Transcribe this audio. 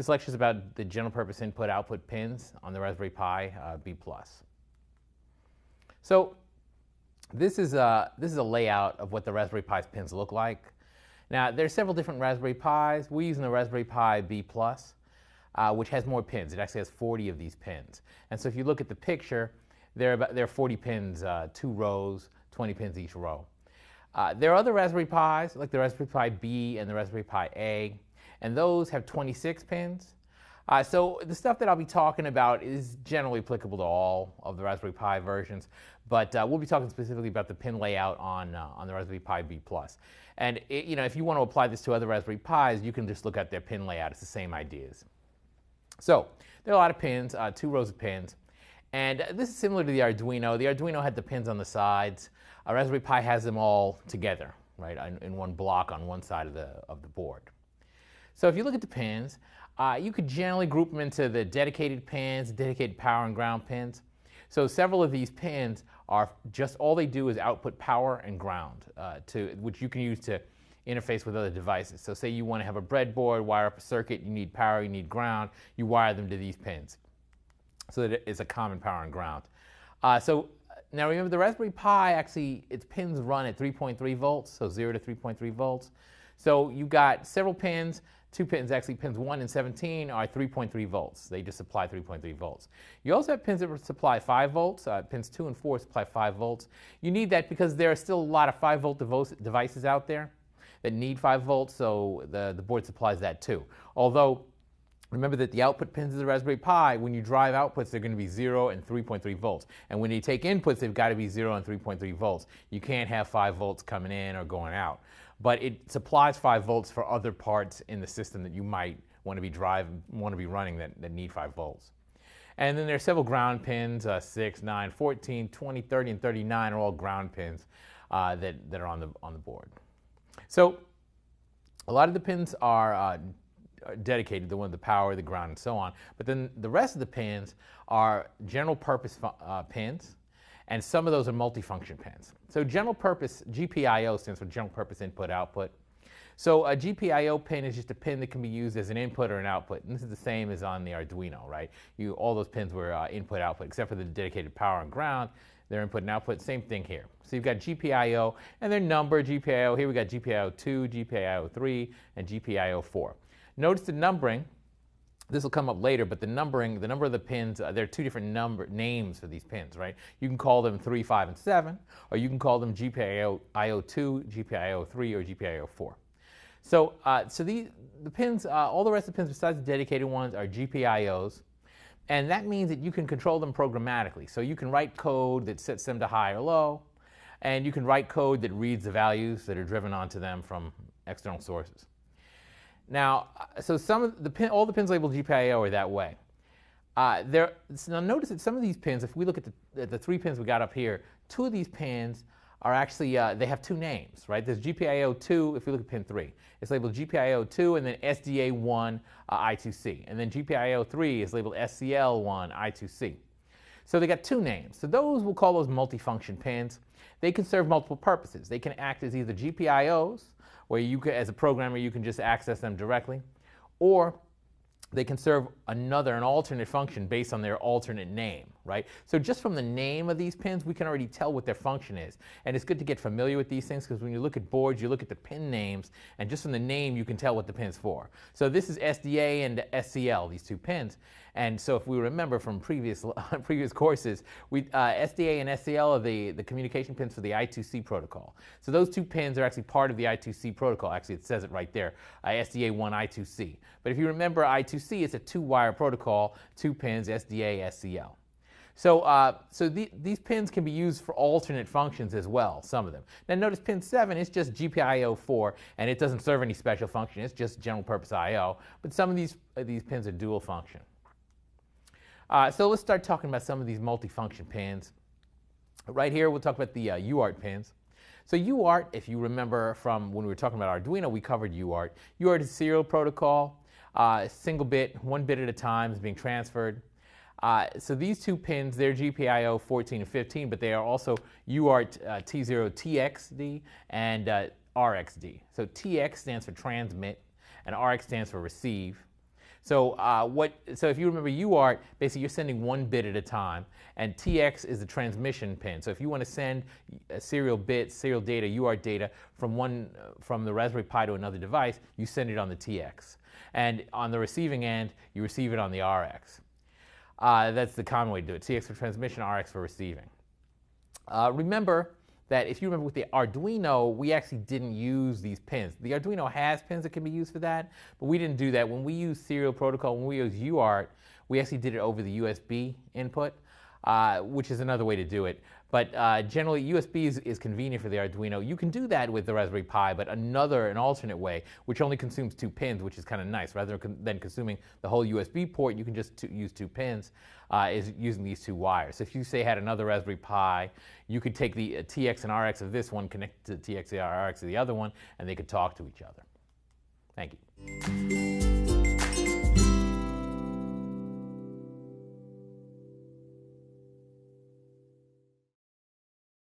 This lecture is about the general purpose input-output pins on the Raspberry Pi uh, B+. So this is, a, this is a layout of what the Raspberry Pi's pins look like. Now, there are several different Raspberry Pis. We're using the Raspberry Pi B+, uh, which has more pins. It actually has 40 of these pins. And so if you look at the picture, there are, about, there are 40 pins, uh, two rows, 20 pins each row. Uh, there are other Raspberry Pis, like the Raspberry Pi B and the Raspberry Pi A and those have 26 pins. Uh, so the stuff that I'll be talking about is generally applicable to all of the Raspberry Pi versions, but uh, we'll be talking specifically about the pin layout on uh, on the Raspberry Pi B+. And it, you know, if you want to apply this to other Raspberry Pis, you can just look at their pin layout. It's the same ideas. So there are a lot of pins, uh, two rows of pins, and this is similar to the Arduino. The Arduino had the pins on the sides. Raspberry Pi has them all together, right, in, in one block on one side of the of the board. So if you look at the pins, uh, you could generally group them into the dedicated pins, dedicated power and ground pins. So several of these pins are just all they do is output power and ground, uh, to which you can use to interface with other devices. So say you want to have a breadboard, wire up a circuit, you need power, you need ground, you wire them to these pins. So that it's a common power and ground. Uh, so uh, now remember the Raspberry Pi actually, its pins run at 3.3 volts, so 0 to 3.3 volts. So you got several pins, two pins, actually pins 1 and 17 are 3.3 volts. They just supply 3.3 volts. You also have pins that supply 5 volts. Uh, pins 2 and 4 supply 5 volts. You need that because there are still a lot of 5 volt devices out there that need 5 volts, so the, the board supplies that too. Although Remember that the output pins of the Raspberry Pi, when you drive outputs, they're going to be 0 and 3.3 volts. And when you take inputs, they've got to be 0 and 3.3 volts. You can't have 5 volts coming in or going out but it supplies five volts for other parts in the system that you might want to be drive want to be running that, that need five volts. And then there are several ground pins, uh, 6, 9, 14, 20, 30, and 39 are all ground pins uh, that, that are on the, on the board. So a lot of the pins are uh, dedicated, the one the power, the ground, and so on. But then the rest of the pins are general purpose uh, pins and some of those are multifunction pens. So general purpose, GPIO stands for general purpose input output. So a GPIO pin is just a pin that can be used as an input or an output. And this is the same as on the Arduino, right? You, all those pins were uh, input output, except for the dedicated power and ground. They're input and output, same thing here. So you've got GPIO, and their number GPIO. Here we got GPIO 2, GPIO 3, and GPIO 4. Notice the numbering this will come up later, but the numbering, the number of the pins, uh, there are two different number names for these pins, right? You can call them 3, 5, and 7, or you can call them GPIO IO2, GPIO 3, or GPIO 4. So, uh, so the, the pins, uh, all the rest of the pins besides the dedicated ones are GPIOs, and that means that you can control them programmatically. So you can write code that sets them to high or low, and you can write code that reads the values that are driven onto them from external sources. Now, uh, so some of the pin, all the pins labeled GPIO are that way. Uh, there, now notice that some of these pins, if we look at the, the three pins we got up here, two of these pins are actually, uh, they have two names, right? There's GPIO 2, if we look at pin 3. It's labeled GPIO 2 and then SDA 1 uh, I2C. And then GPIO 3 is labeled SCL 1 I2C. So they got two names. So those, we'll call those multifunction pins. They can serve multiple purposes. They can act as either GPIOs, where you can, as a programmer, you can just access them directly, or they can serve another, an alternate function based on their alternate name, right? So just from the name of these pins, we can already tell what their function is. And it's good to get familiar with these things because when you look at boards, you look at the pin names, and just from the name, you can tell what the pin's for. So this is SDA and SCL, these two pins. And so if we remember from previous, previous courses, we, uh, SDA and SCL are the, the communication pins for the I2C protocol. So those two pins are actually part of the I2C protocol. Actually, it says it right there, uh, SDA1, I2C. But if you remember I2C, see it's a two-wire protocol, two pins, SDA, SCL. So, uh, so the, these pins can be used for alternate functions as well, some of them. Now notice pin 7 is just GPIO 4, and it doesn't serve any special function, it's just general purpose I.O., but some of these, uh, these pins are dual function. Uh, so let's start talking about some of these multifunction pins. Right here, we'll talk about the UART uh, pins. So UART, if you remember from when we were talking about Arduino, we covered UART. UART is serial protocol uh, single bit, one bit at a time is being transferred. Uh, so these two pins, they're GPIO 14 and 15, but they are also UART T0 uh, TXD and uh, RXD. So TX stands for transmit, and RX stands for receive. So uh, what? So if you remember UART, basically you're sending one bit at a time, and TX is the transmission pin. So if you want to send a uh, serial bit, serial data, UART data from one uh, from the Raspberry Pi to another device, you send it on the TX, and on the receiving end, you receive it on the RX. Uh, that's the common way to do it: TX for transmission, RX for receiving. Uh, remember that if you remember with the Arduino, we actually didn't use these pins. The Arduino has pins that can be used for that, but we didn't do that. When we used serial protocol, when we used UART, we actually did it over the USB input. Uh, which is another way to do it. But uh, generally, USB is, is, convenient for the Arduino. You can do that with the Raspberry Pi, but another, an alternate way, which only consumes two pins, which is kind of nice. Rather than consuming the whole USB port, you can just use two pins, uh, is using these two wires. So if you, say, had another Raspberry Pi, you could take the uh, TX and RX of this one, connect to TX and RX of the other one, and they could talk to each other. Thank you.